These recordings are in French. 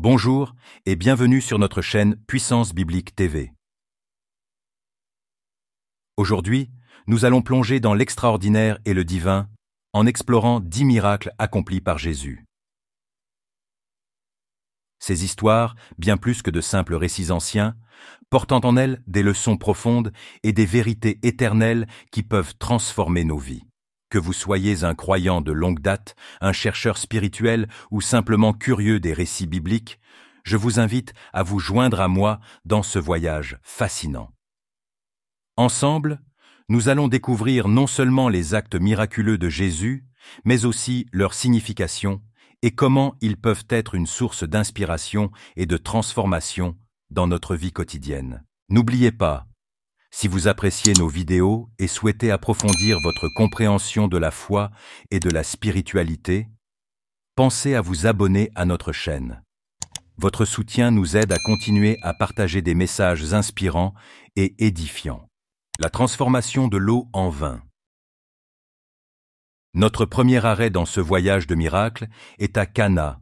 Bonjour et bienvenue sur notre chaîne Puissance Biblique TV. Aujourd'hui, nous allons plonger dans l'extraordinaire et le divin en explorant dix miracles accomplis par Jésus. Ces histoires, bien plus que de simples récits anciens, portant en elles des leçons profondes et des vérités éternelles qui peuvent transformer nos vies. Que vous soyez un croyant de longue date, un chercheur spirituel ou simplement curieux des récits bibliques, je vous invite à vous joindre à moi dans ce voyage fascinant. Ensemble, nous allons découvrir non seulement les actes miraculeux de Jésus, mais aussi leur signification et comment ils peuvent être une source d'inspiration et de transformation dans notre vie quotidienne. N'oubliez pas, si vous appréciez nos vidéos et souhaitez approfondir votre compréhension de la foi et de la spiritualité, pensez à vous abonner à notre chaîne. Votre soutien nous aide à continuer à partager des messages inspirants et édifiants. La transformation de l'eau en vin. Notre premier arrêt dans ce voyage de miracle est à Cana,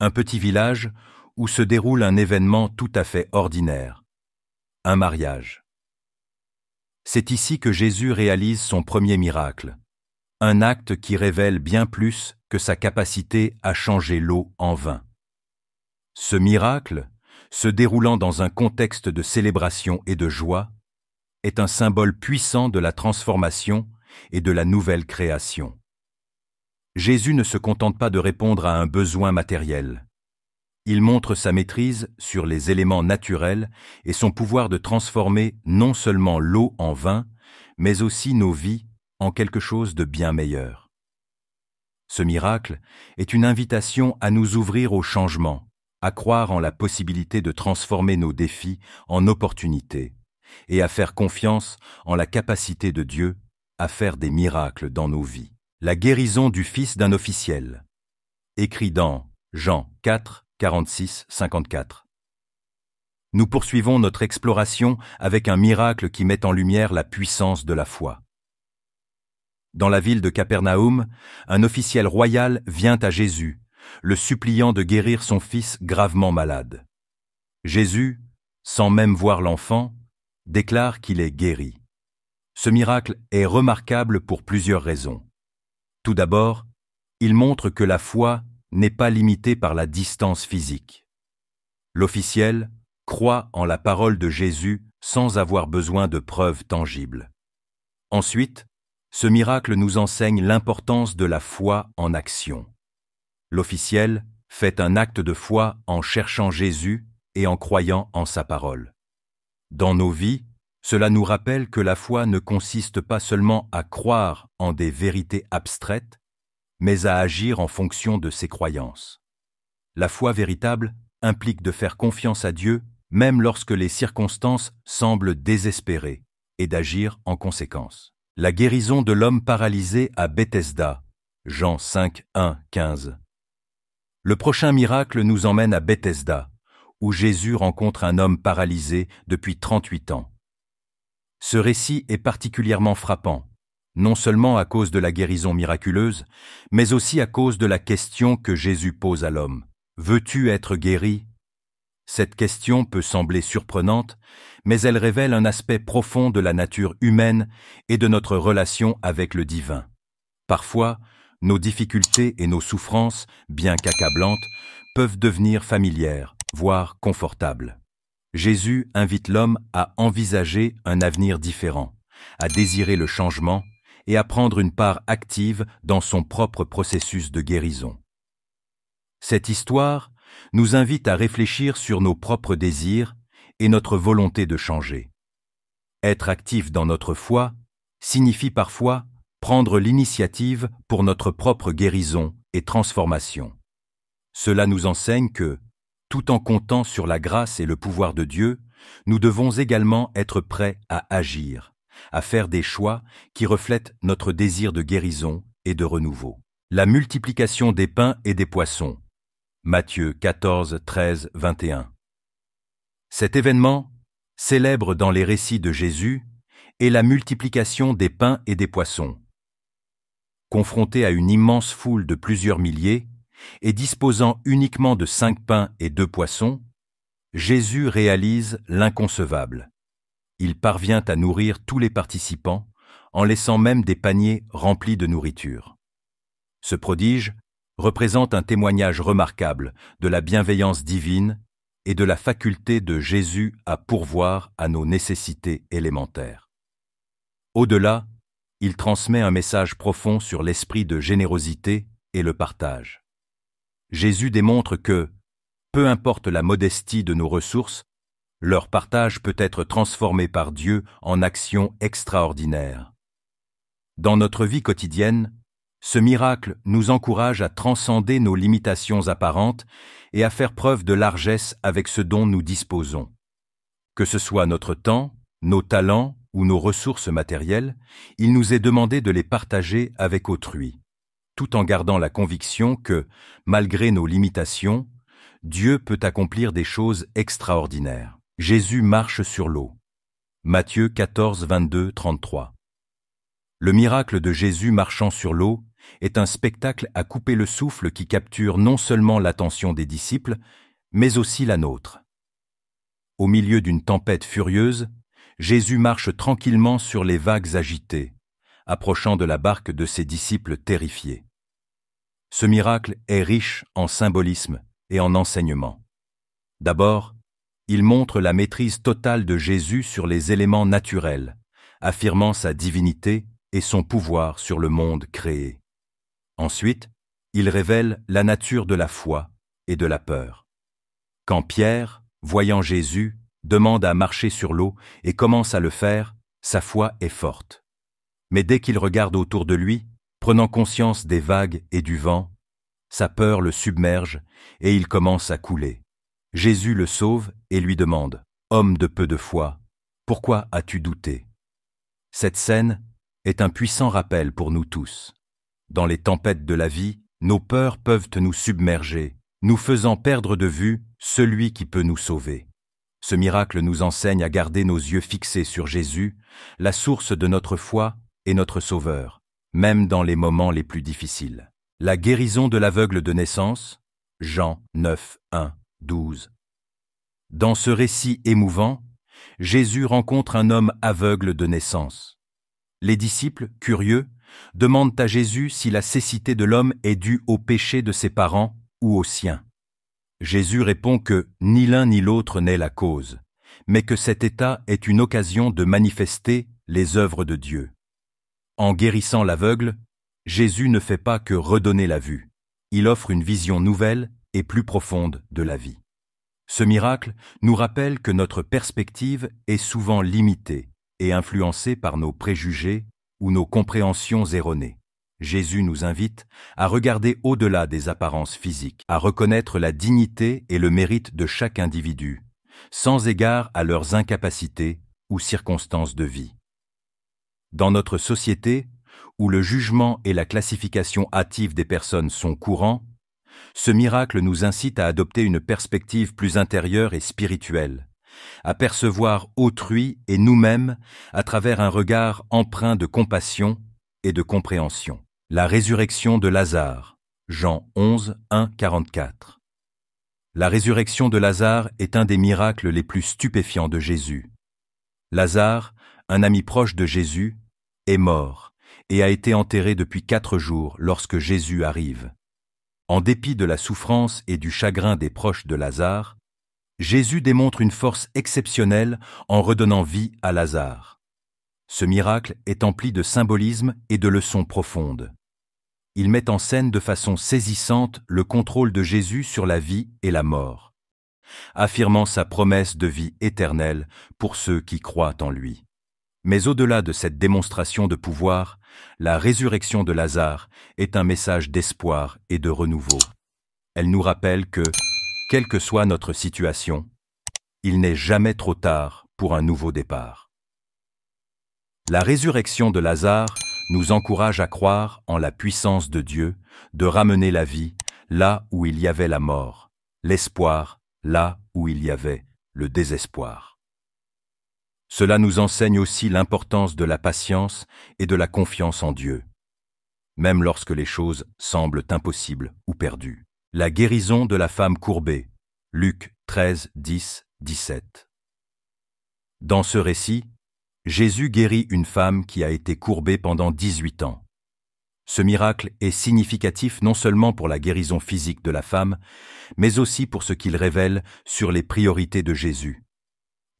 un petit village où se déroule un événement tout à fait ordinaire, un mariage. C'est ici que Jésus réalise son premier miracle, un acte qui révèle bien plus que sa capacité à changer l'eau en vin. Ce miracle, se déroulant dans un contexte de célébration et de joie, est un symbole puissant de la transformation et de la nouvelle création. Jésus ne se contente pas de répondre à un besoin matériel il montre sa maîtrise sur les éléments naturels et son pouvoir de transformer non seulement l'eau en vin, mais aussi nos vies en quelque chose de bien meilleur. Ce miracle est une invitation à nous ouvrir au changement, à croire en la possibilité de transformer nos défis en opportunités, et à faire confiance en la capacité de Dieu à faire des miracles dans nos vies. La guérison du fils d'un officiel, écrit dans Jean 4, 46 54. Nous poursuivons notre exploration avec un miracle qui met en lumière la puissance de la foi. Dans la ville de Capernaum, un officiel royal vient à Jésus, le suppliant de guérir son fils gravement malade. Jésus, sans même voir l'enfant, déclare qu'il est guéri. Ce miracle est remarquable pour plusieurs raisons. Tout d'abord, il montre que la foi n'est pas limité par la distance physique. L'officiel croit en la parole de Jésus sans avoir besoin de preuves tangibles. Ensuite, ce miracle nous enseigne l'importance de la foi en action. L'officiel fait un acte de foi en cherchant Jésus et en croyant en sa parole. Dans nos vies, cela nous rappelle que la foi ne consiste pas seulement à croire en des vérités abstraites, mais à agir en fonction de ses croyances. La foi véritable implique de faire confiance à Dieu même lorsque les circonstances semblent désespérées, et d'agir en conséquence. La guérison de l'homme paralysé à Bethesda, Jean 5, 1, 15. Le prochain miracle nous emmène à Bethesda, où Jésus rencontre un homme paralysé depuis 38 ans. Ce récit est particulièrement frappant, non seulement à cause de la guérison miraculeuse, mais aussi à cause de la question que Jésus pose à l'homme. Veux-tu être guéri Cette question peut sembler surprenante, mais elle révèle un aspect profond de la nature humaine et de notre relation avec le divin. Parfois, nos difficultés et nos souffrances, bien qu'accablantes, peuvent devenir familières, voire confortables. Jésus invite l'homme à envisager un avenir différent, à désirer le changement et à prendre une part active dans son propre processus de guérison. Cette histoire nous invite à réfléchir sur nos propres désirs et notre volonté de changer. Être actif dans notre foi signifie parfois prendre l'initiative pour notre propre guérison et transformation. Cela nous enseigne que, tout en comptant sur la grâce et le pouvoir de Dieu, nous devons également être prêts à agir, à faire des choix qui reflètent notre désir de guérison et de renouveau. La multiplication des pains et des poissons. Matthieu 14, 13, 21. Cet événement, célèbre dans les récits de Jésus, est la multiplication des pains et des poissons. Confronté à une immense foule de plusieurs milliers, et disposant uniquement de cinq pains et deux poissons, Jésus réalise l'inconcevable il parvient à nourrir tous les participants, en laissant même des paniers remplis de nourriture. Ce prodige représente un témoignage remarquable de la bienveillance divine et de la faculté de Jésus à pourvoir à nos nécessités élémentaires. Au-delà, il transmet un message profond sur l'esprit de générosité et le partage. Jésus démontre que, peu importe la modestie de nos ressources, leur partage peut être transformé par Dieu en action extraordinaire. Dans notre vie quotidienne, ce miracle nous encourage à transcender nos limitations apparentes et à faire preuve de largesse avec ce dont nous disposons. Que ce soit notre temps, nos talents ou nos ressources matérielles, il nous est demandé de les partager avec autrui, tout en gardant la conviction que, malgré nos limitations, Dieu peut accomplir des choses extraordinaires. Jésus marche sur l'eau. Matthieu 14, 22, 33. Le miracle de Jésus marchant sur l'eau est un spectacle à couper le souffle qui capture non seulement l'attention des disciples, mais aussi la nôtre. Au milieu d'une tempête furieuse, Jésus marche tranquillement sur les vagues agitées, approchant de la barque de ses disciples terrifiés. Ce miracle est riche en symbolisme et en enseignement. D'abord, il montre la maîtrise totale de Jésus sur les éléments naturels, affirmant sa divinité et son pouvoir sur le monde créé. Ensuite, il révèle la nature de la foi et de la peur. Quand Pierre, voyant Jésus, demande à marcher sur l'eau et commence à le faire, sa foi est forte. Mais dès qu'il regarde autour de lui, prenant conscience des vagues et du vent, sa peur le submerge et il commence à couler. Jésus le sauve et lui demande ⁇ Homme de peu de foi, pourquoi as-tu douté ?⁇ Cette scène est un puissant rappel pour nous tous. Dans les tempêtes de la vie, nos peurs peuvent nous submerger, nous faisant perdre de vue celui qui peut nous sauver. Ce miracle nous enseigne à garder nos yeux fixés sur Jésus, la source de notre foi et notre Sauveur, même dans les moments les plus difficiles. La guérison de l'aveugle de naissance, Jean 9,1. 12. Dans ce récit émouvant, Jésus rencontre un homme aveugle de naissance. Les disciples, curieux, demandent à Jésus si la cécité de l'homme est due au péché de ses parents ou au sien. Jésus répond que ni l'un ni l'autre n'est la cause, mais que cet état est une occasion de manifester les œuvres de Dieu. En guérissant l'aveugle, Jésus ne fait pas que redonner la vue. Il offre une vision nouvelle et plus profonde de la vie. Ce miracle nous rappelle que notre perspective est souvent limitée et influencée par nos préjugés ou nos compréhensions erronées. Jésus nous invite à regarder au-delà des apparences physiques, à reconnaître la dignité et le mérite de chaque individu, sans égard à leurs incapacités ou circonstances de vie. Dans notre société, où le jugement et la classification hâtive des personnes sont courants, ce miracle nous incite à adopter une perspective plus intérieure et spirituelle, à percevoir autrui et nous-mêmes à travers un regard empreint de compassion et de compréhension. La résurrection de Lazare, Jean 11, 1, 44. La résurrection de Lazare est un des miracles les plus stupéfiants de Jésus. Lazare, un ami proche de Jésus, est mort et a été enterré depuis quatre jours lorsque Jésus arrive. En dépit de la souffrance et du chagrin des proches de Lazare, Jésus démontre une force exceptionnelle en redonnant vie à Lazare. Ce miracle est empli de symbolisme et de leçons profondes. Il met en scène de façon saisissante le contrôle de Jésus sur la vie et la mort, affirmant sa promesse de vie éternelle pour ceux qui croient en lui. Mais au-delà de cette démonstration de pouvoir, la résurrection de Lazare est un message d'espoir et de renouveau. Elle nous rappelle que, quelle que soit notre situation, il n'est jamais trop tard pour un nouveau départ. La résurrection de Lazare nous encourage à croire en la puissance de Dieu de ramener la vie là où il y avait la mort, l'espoir là où il y avait le désespoir. Cela nous enseigne aussi l'importance de la patience et de la confiance en Dieu, même lorsque les choses semblent impossibles ou perdues. La guérison de la femme courbée, Luc 13, 10, 17. Dans ce récit, Jésus guérit une femme qui a été courbée pendant 18 ans. Ce miracle est significatif non seulement pour la guérison physique de la femme, mais aussi pour ce qu'il révèle sur les priorités de Jésus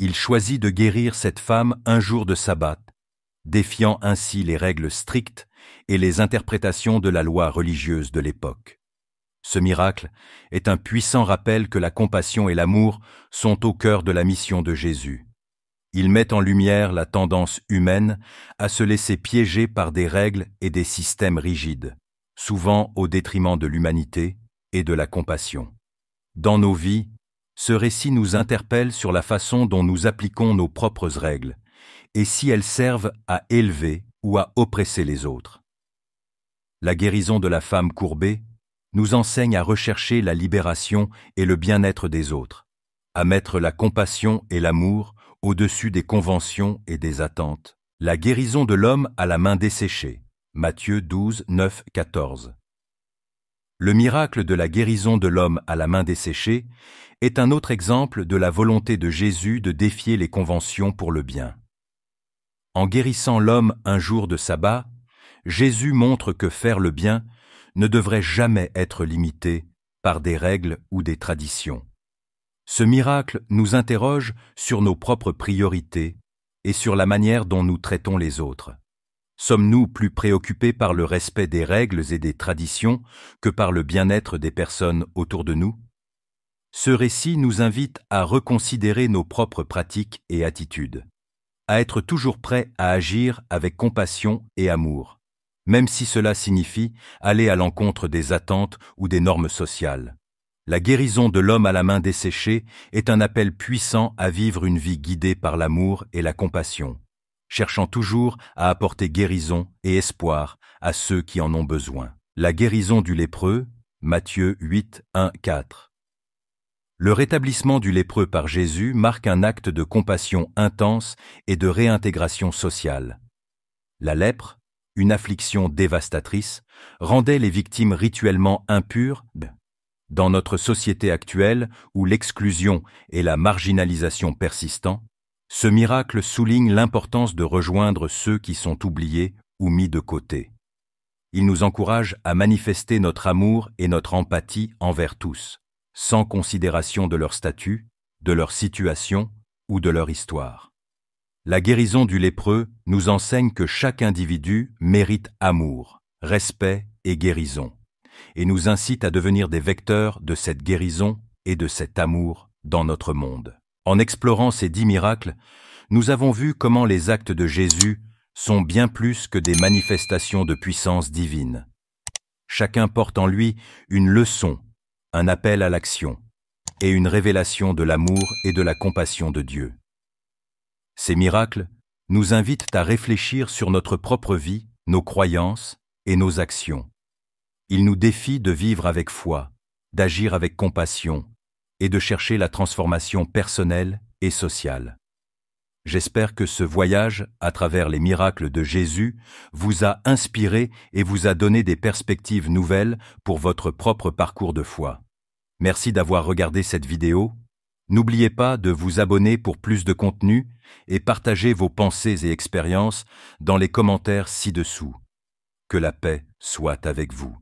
il choisit de guérir cette femme un jour de sabbat, défiant ainsi les règles strictes et les interprétations de la loi religieuse de l'époque. Ce miracle est un puissant rappel que la compassion et l'amour sont au cœur de la mission de Jésus. Il met en lumière la tendance humaine à se laisser piéger par des règles et des systèmes rigides, souvent au détriment de l'humanité et de la compassion. Dans nos vies, ce récit nous interpelle sur la façon dont nous appliquons nos propres règles, et si elles servent à élever ou à oppresser les autres. La guérison de la femme courbée nous enseigne à rechercher la libération et le bien-être des autres, à mettre la compassion et l'amour au-dessus des conventions et des attentes. La guérison de l'homme à la main desséchée. Matthieu 12, 9, 14. Le miracle de la guérison de l'homme à la main desséchée est un autre exemple de la volonté de Jésus de défier les conventions pour le bien. En guérissant l'homme un jour de sabbat, Jésus montre que faire le bien ne devrait jamais être limité par des règles ou des traditions. Ce miracle nous interroge sur nos propres priorités et sur la manière dont nous traitons les autres. Sommes-nous plus préoccupés par le respect des règles et des traditions que par le bien-être des personnes autour de nous Ce récit nous invite à reconsidérer nos propres pratiques et attitudes, à être toujours prêts à agir avec compassion et amour, même si cela signifie aller à l'encontre des attentes ou des normes sociales. La guérison de l'homme à la main desséchée est un appel puissant à vivre une vie guidée par l'amour et la compassion cherchant toujours à apporter guérison et espoir à ceux qui en ont besoin. La guérison du lépreux, Matthieu 8, 1, 4. Le rétablissement du lépreux par Jésus marque un acte de compassion intense et de réintégration sociale. La lèpre, une affliction dévastatrice, rendait les victimes rituellement impures. Dans notre société actuelle, où l'exclusion et la marginalisation persistent, ce miracle souligne l'importance de rejoindre ceux qui sont oubliés ou mis de côté. Il nous encourage à manifester notre amour et notre empathie envers tous, sans considération de leur statut, de leur situation ou de leur histoire. La guérison du lépreux nous enseigne que chaque individu mérite amour, respect et guérison, et nous incite à devenir des vecteurs de cette guérison et de cet amour dans notre monde. En explorant ces dix miracles, nous avons vu comment les actes de Jésus sont bien plus que des manifestations de puissance divine. Chacun porte en lui une leçon, un appel à l'action et une révélation de l'amour et de la compassion de Dieu. Ces miracles nous invitent à réfléchir sur notre propre vie, nos croyances et nos actions. Ils nous défient de vivre avec foi, d'agir avec compassion et de chercher la transformation personnelle et sociale. J'espère que ce voyage, à travers les miracles de Jésus, vous a inspiré et vous a donné des perspectives nouvelles pour votre propre parcours de foi. Merci d'avoir regardé cette vidéo. N'oubliez pas de vous abonner pour plus de contenu et partagez vos pensées et expériences dans les commentaires ci-dessous. Que la paix soit avec vous.